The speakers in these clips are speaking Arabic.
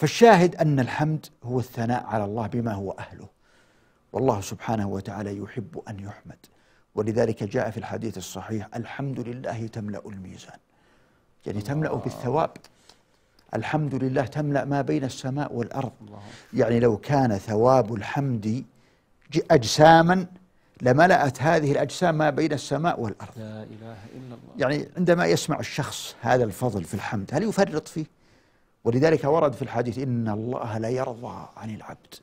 فالشاهد ان الحمد هو الثناء على الله بما هو اهله والله سبحانه وتعالى يحب ان يحمد ولذلك جاء في الحديث الصحيح الحمد لله تملا الميزان يعني تملا بالثواب الحمد لله تملا ما بين السماء والارض يعني لو كان ثواب الحمد اجساما لملأت هذه الأجسام ما بين السماء والأرض لا إله إلا الله يعني عندما يسمع الشخص هذا الفضل في الحمد هل يفرط فيه؟ ولذلك ورد في الحديث إن الله لا يرضى عن العبد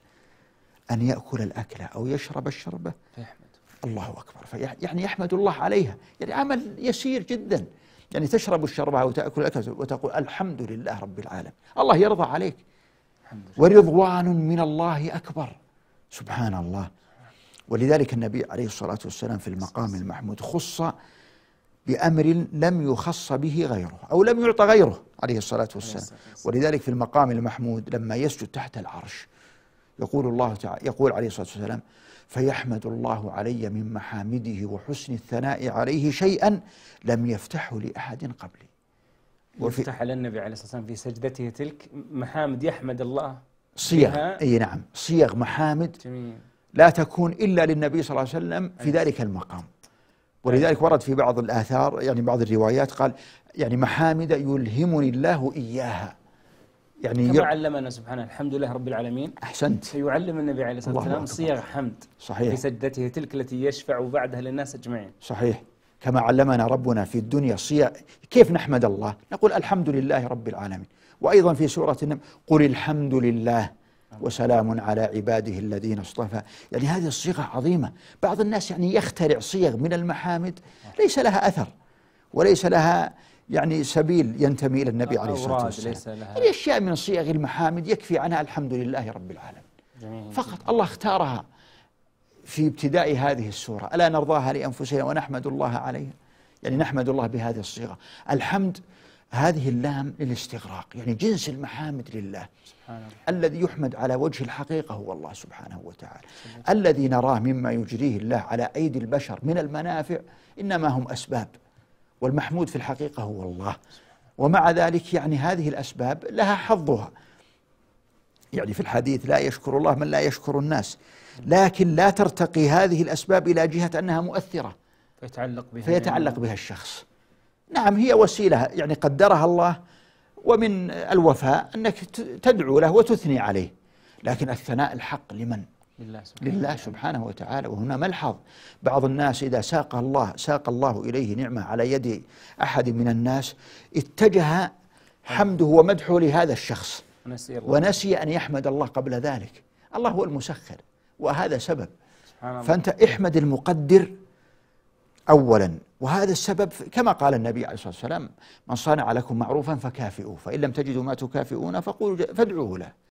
أن يأكل الأكلة أو يشرب الشربة فيحمد الله أكبر يعني يحمد الله عليها يعني عمل يسير جدا يعني تشرب الشربة وتأكل الأكلة وتقول الحمد لله رب العالم الله يرضى عليك ورضوان من الله أكبر سبحان الله ولذلك النبي عليه الصلاة والسلام في المقام المحمود خص بأمر لم يخص به غيره أو لم يعطى غيره عليه الصلاة والسلام ولذلك في المقام المحمود لما يسجد تحت العرش يقول الله تعالى يقول عليه الصلاة والسلام فيحمد الله علي من محامده وحسن الثناء عليه شيئا لم يفتحه لأحد قبلي يفتح على النبي عليه الصلاة والسلام في سجدته تلك محامد يحمد الله صيغ أي نعم صيغ محامد جميل. لا تكون إلا للنبي صلى الله عليه وسلم في ذلك المقام ولذلك ورد في بعض الآثار يعني بعض الروايات قال يعني محامد يلهمني الله إياها يعني كما علمنا سبحانه الحمد لله رب العالمين أحسنت فيعلم النبي عليه الصلاة والسلام صيغ حمد صحيح في سجدته تلك التي يشفع بعدها للناس أجمعين صحيح كما علمنا ربنا في الدنيا صيغ كيف نحمد الله نقول الحمد لله رب العالمين وأيضا في سورة النمل قل الحمد لله وسلام على عباده الذين اصطفى يعني هذه الصيغة عظيمة بعض الناس يعني يخترع صيغ من المحامد ليس لها أثر وليس لها يعني سبيل ينتمي إلى النبي عليه الصلاة والسلام يعني أشياء من صيغ المحامد يكفي عنها الحمد لله رب العالمين جميل فقط الله اختارها في ابتداء هذه السورة ألا نرضاها لأنفسنا ونحمد الله عليها يعني نحمد الله بهذه الصيغة الحمد هذه اللام للاستغراق يعني جنس المحامد لله سبحانه الذي يحمد على وجه الحقيقة هو الله سبحانه وتعالى سبحانه. الذي نراه مما يجريه الله على أيدي البشر من المنافع إنما هم أسباب والمحمود في الحقيقة هو الله ومع ذلك يعني هذه الأسباب لها حظها يعني في الحديث لا يشكر الله من لا يشكر الناس لكن لا ترتقي هذه الأسباب إلى جهة أنها مؤثرة فيتعلق بها, فيتعلق بها الشخص نعم هي وسيلة يعني قدرها الله ومن الوفاء أنك تدعو له وتثني عليه لكن الثناء الحق لمن؟ لله سبحانه, لله سبحانه وتعالى وهنا ملحظ بعض الناس إذا ساق الله ساق الله إليه نعمة على يد أحد من الناس اتجه حمده ومدحه لهذا الشخص ونسي, الله. ونسي أن يحمد الله قبل ذلك الله هو المسخر وهذا سبب سبحان الله. فأنت احمد المقدر أولا وهذا السبب كما قال النبي عليه الصلاة والسلام من صنع لكم معروفا فكافئوه فإن لم تجدوا ما تكافئون فقولوا فادعوه له